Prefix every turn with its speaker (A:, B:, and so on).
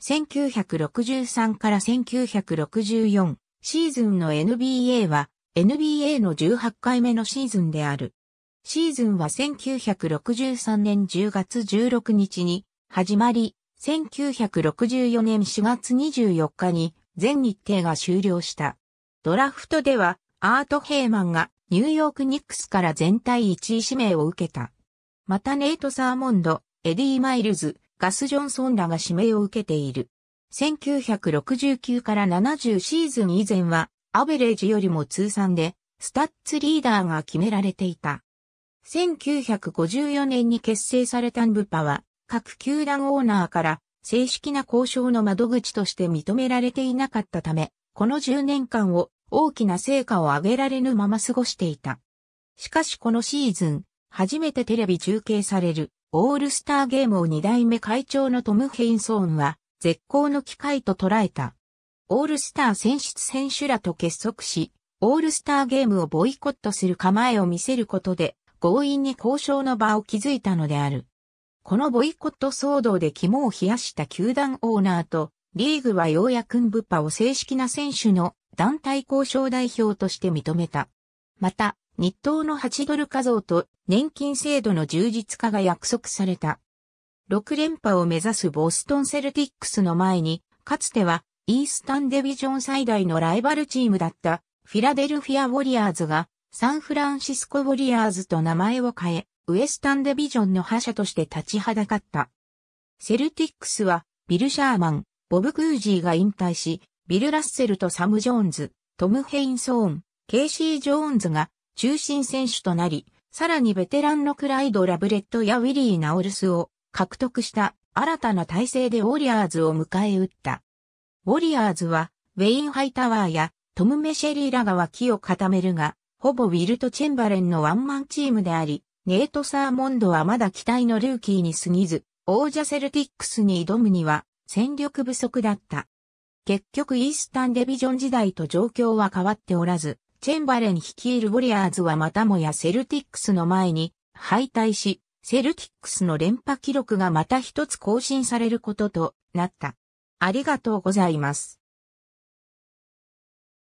A: 1963から1964シーズンの NBA は NBA の18回目のシーズンである。シーズンは1963年10月16日に始まり、1964年4月24日に全日程が終了した。ドラフトではアート・ヘイマンがニューヨーク・ニックスから全体1位指名を受けた。またネイト・サーモンド、エディ・マイルズ、ガス・ジョンソンらが指名を受けている。1969から70シーズン以前は、アベレージよりも通算で、スタッツリーダーが決められていた。1954年に結成されたンブパは、各球団オーナーから正式な交渉の窓口として認められていなかったため、この10年間を大きな成果を上げられぬまま過ごしていた。しかしこのシーズン、初めてテレビ中継されるオールスターゲームを2代目会長のトム・ヘインソーンは、絶好の機会と捉えた。オールスター選出選手らと結束し、オールスターゲームをボイコットする構えを見せることで、強引に交渉の場を築いたのである。このボイコット騒動で肝を冷やした球団オーナーと、リーグはようやくンブパを正式な選手の団体交渉代表として認めた。また、日当の8ドル化増と年金制度の充実化が約束された。6連覇を目指すボストンセルティックスの前に、かつてはイースタンデビジョン最大のライバルチームだったフィラデルフィア・ウォリアーズがサンフランシスコ・ウォリアーズと名前を変え、ウエスタンデビジョンの覇者として立ちはだかった。セルティックスはビル・シャーマン、ボブ・グージーが引退し、ビル・ラッセルとサム・ジョーンズ、トム・ヘインソーン、ケイシー・ジョーンズが中心選手となり、さらにベテランのクライド・ラブレットやウィリー・ナオルスを獲得した新たな体制でウォリアーズを迎え撃った。ウォリアーズは、ウェイン・ハイタワーやトム・メシェリーらが脇を固めるが、ほぼウィルト・チェンバレンのワンマンチームであり、ネイト・サーモンドはまだ期待のルーキーに過ぎず、王者セルティックスに挑むには戦力不足だった。結局イースタンデビジョン時代と状況は変わっておらず、チェンバレン率いるウォリアーズはまたもやセルティックスの前に敗退し、セルティックスの連覇記録がまた一つ更新されることとなった。ありがとうございます。